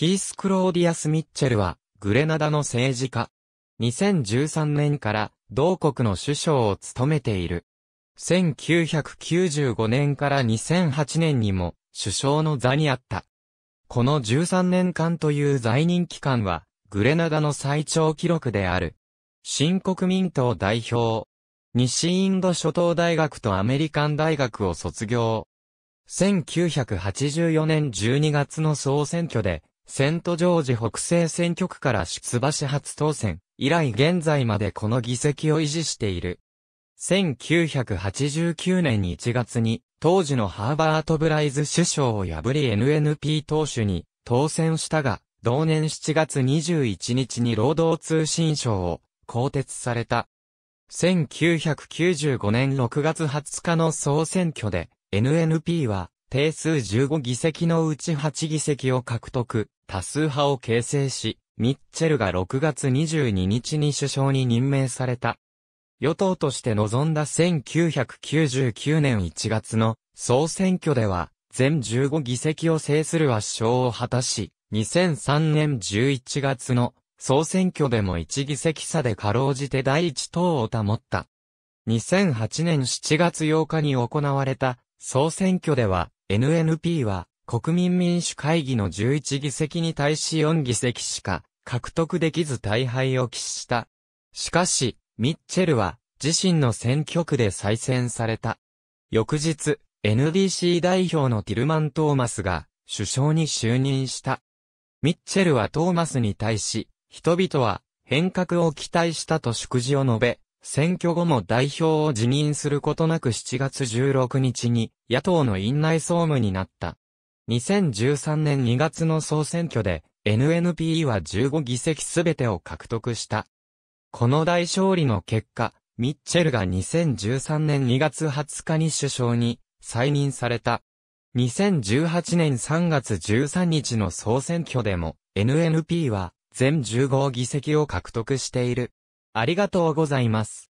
キース・クローディアス・ミッチェルは、グレナダの政治家。2013年から同国の首相を務めている。1995年から2008年にも首相の座にあった。この13年間という在任期間は、グレナダの最長記録である。新国民党代表。西インド諸島大学とアメリカン大学を卒業。1984年12月の総選挙でセントジョージ北西選挙区から出馬し初当選、以来現在までこの議席を維持している。1989年1月に、当時のハーバート・ブライズ首相を破り NNP 党首に当選したが、同年7月21日に労働通信省を更迭された。1995年6月20日の総選挙で、NNP は定数15議席のうち8議席を獲得、多数派を形成し、ミッチェルが6月22日に首相に任命された。与党として臨んだ1999年1月の総選挙では、全15議席を制する圧勝を果たし、2003年11月の総選挙でも1議席差でかろうじて第1党を保った。2008年7月8日に行われた総選挙では、NNP は国民民主会議の11議席に対し4議席しか獲得できず大敗を喫した。しかし、ミッチェルは自身の選挙区で再選された。翌日、NDC 代表のティルマン・トーマスが首相に就任した。ミッチェルはトーマスに対し、人々は変革を期待したと祝辞を述べ、選挙後も代表を辞任することなく7月16日に野党の院内総務になった。2013年2月の総選挙で NNP は15議席すべてを獲得した。この大勝利の結果、ミッチェルが2013年2月20日に首相に再任された。2018年3月13日の総選挙でも NNP は全15議席を獲得している。ありがとうございます。